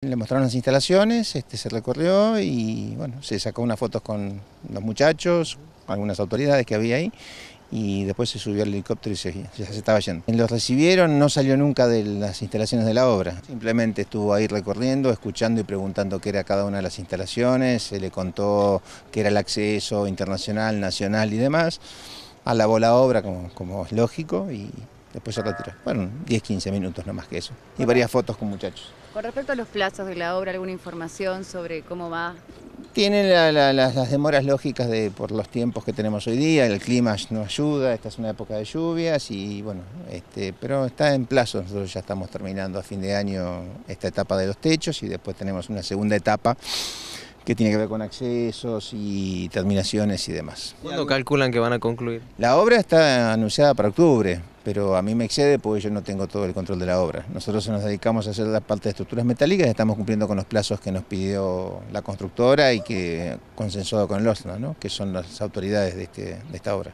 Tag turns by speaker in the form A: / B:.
A: Le mostraron las instalaciones, este, se recorrió y bueno, se sacó unas fotos con los muchachos, algunas autoridades que había ahí y después se subió al helicóptero y se, estaba yendo. Los recibieron, no salió nunca de las instalaciones de la obra, simplemente estuvo ahí recorriendo, escuchando y preguntando qué era cada una de las instalaciones, se le contó qué era el acceso internacional, nacional y demás, alabó la obra como, como es lógico y después se retiró. Bueno, 10, 15 minutos, no más que eso. Y varias fotos con muchachos.
B: Con respecto a los plazos de la obra, ¿alguna información sobre cómo va?
A: Tiene las, demoras lógicas de, por los tiempos que tenemos hoy día, el clima no ayuda, esta es una época de lluvias y bueno, este, pero está en plazo, nosotros ya estamos terminando a fin de año esta etapa de los techos y después tenemos una segunda etapa que tiene que ver con accesos y terminaciones y demás.
C: ¿Cuándo calculan que van a concluir?
A: La obra está anunciada para octubre, pero a mí me excede porque yo no tengo todo el control de la obra. Nosotros nos dedicamos a hacer la parte de estructuras metálicas y estamos cumpliendo con los plazos que nos pidió la constructora y que consensuado con el que
D: son las autoridades de, este, de esta obra.